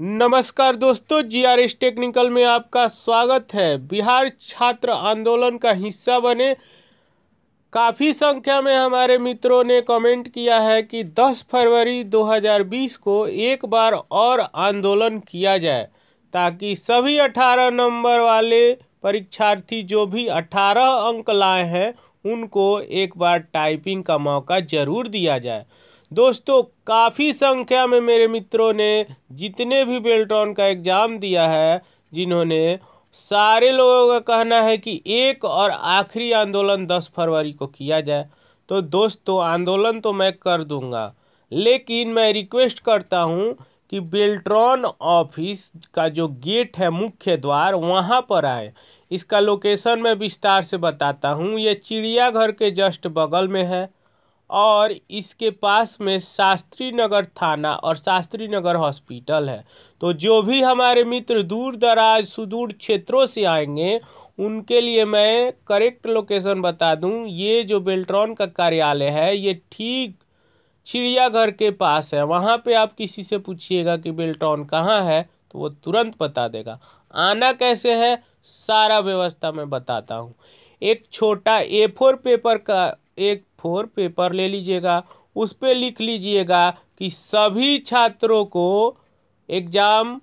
नमस्कार दोस्तों GRS technical में आपका स्वागत है बिहार छात्र आंदोलन का हिस्सा बने काफ़ी संख्या में हमारे मित्रों ने कमेंट किया है कि 10 फरवरी 2020 को एक बार और आंदोलन किया जाए ताकि सभी 18 नंबर वाले परीक्षार्थी जो भी 18 अंक लाए हैं उनको एक बार टाइपिंग का मौका ज़रूर दिया जाए दोस्तों काफ़ी संख्या में मेरे मित्रों ने जितने भी बेल्ट्रॉन का एग्ज़ाम दिया है जिन्होंने सारे लोगों का कहना है कि एक और आखिरी आंदोलन दस फरवरी को किया जाए तो दोस्तों आंदोलन तो मैं कर दूंगा लेकिन मैं रिक्वेस्ट करता हूं कि बेल्ट्रॉन ऑफिस का जो गेट है मुख्य द्वार वहां पर आए इसका लोकेशन मैं विस्तार से बताता हूं ये चिड़ियाघर के जस्ट बगल में है और इसके पास में शास्त्री नगर थाना और शास्त्री नगर हॉस्पिटल है तो जो भी हमारे मित्र दूर दराज सुदूर क्षेत्रों से आएंगे उनके लिए मैं करेक्ट लोकेशन बता दूं ये जो बेल्ट्रॉन का कार्यालय है ये ठीक चिड़ियाघर के पास है वहाँ पे आप किसी से पूछिएगा कि बेल्ट्रॉन कहाँ है तो वो तुरंत बता देगा आना कैसे है सारा व्यवस्था मैं बताता हूँ एक छोटा ए फोर पेपर का एक फोर पेपर ले लीजिएगा उस पर लिख लीजिएगा कि सभी छात्रों को एग्ज़ाम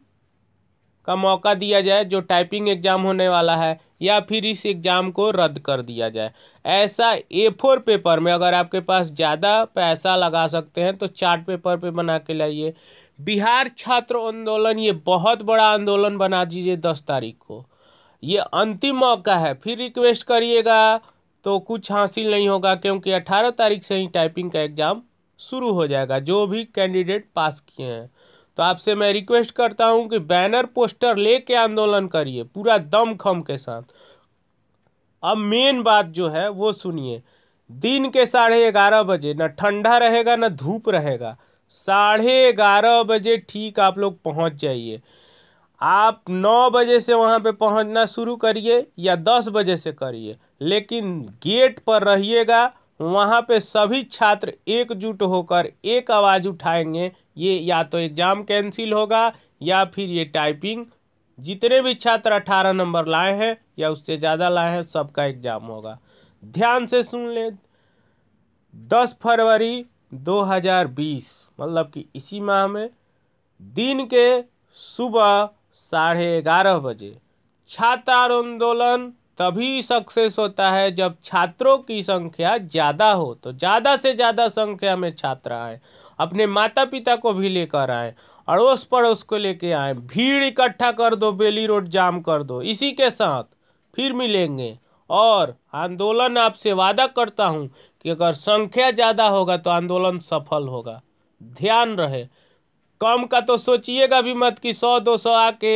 का मौका दिया जाए जो टाइपिंग एग्ज़ाम होने वाला है या फिर इस एग्ज़ाम को रद्द कर दिया जाए ऐसा ए फोर पेपर में अगर आपके पास ज़्यादा पैसा लगा सकते हैं तो चार्ट पेपर पे बना के लाइए बिहार छात्र आंदोलन ये बहुत बड़ा आंदोलन बना दीजिए दस तारीख को ये अंतिम मौका है फिर रिक्वेस्ट करिएगा तो कुछ हासिल नहीं होगा क्योंकि 18 तारीख से ही टाइपिंग का एग्ज़ाम शुरू हो जाएगा जो भी कैंडिडेट पास किए हैं तो आपसे मैं रिक्वेस्ट करता हूं कि बैनर पोस्टर लेके आंदोलन करिए पूरा दम खम के साथ अब मेन बात जो है वो सुनिए दिन के साढ़े ग्यारह बजे ना ठंडा रहेगा ना धूप रहेगा साढ़े ग्यारह बजे ठीक आप लोग पहुंच जाइए आप नौ बजे से वहाँ पे पहुँचना शुरू करिए या दस बजे से करिए लेकिन गेट पर रहिएगा वहाँ पे सभी छात्र एकजुट होकर एक आवाज़ उठाएंगे ये या तो एग्ज़ाम कैंसिल होगा या फिर ये टाइपिंग जितने भी छात्र अठारह नंबर लाए हैं या उससे ज़्यादा लाए हैं सबका एग्ज़ाम होगा ध्यान से सुन लें दस फरवरी 2020 मतलब कि इसी माह में दिन के सुबह साढ़े ग्यारह बजे छात्र आंदोलन तभी सक्सेस होता है जब छात्रों की संख्या ज़्यादा हो तो ज़्यादा से ज़्यादा संख्या में छात्र आए अपने माता पिता को भी लेकर आए अड़ोस पड़ोस को लेके आए भीड़ इकट्ठा कर दो बेली रोड जाम कर दो इसी के साथ फिर मिलेंगे और आंदोलन आपसे वादा करता हूँ कि अगर संख्या ज़्यादा होगा तो आंदोलन सफल होगा ध्यान रहे कम का तो सोचिएगा भी मत कि सौ दो सौ आके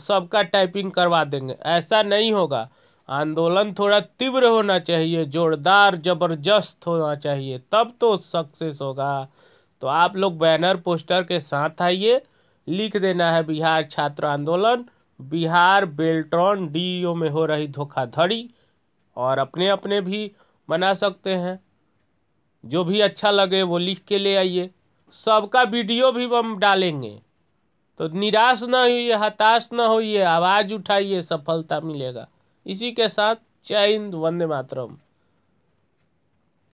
सबका टाइपिंग करवा देंगे ऐसा नहीं होगा आंदोलन थोड़ा तीव्र होना चाहिए जोरदार जबरदस्त होना चाहिए तब तो सक्सेस होगा तो आप लोग बैनर पोस्टर के साथ आइए लिख देना है बिहार छात्र आंदोलन बिहार बेल्ट्रॉन डीईओ e में हो रही धोखाधड़ी और अपने अपने भी बना सकते हैं जो भी अच्छा लगे वो लिख के ले आइए सबका वीडियो भी हम डालेंगे तो निराश ना होइए हताश ना होइए आवाज़ उठाइए सफलता मिलेगा इसी के साथ जय हिंद वंदे मातरम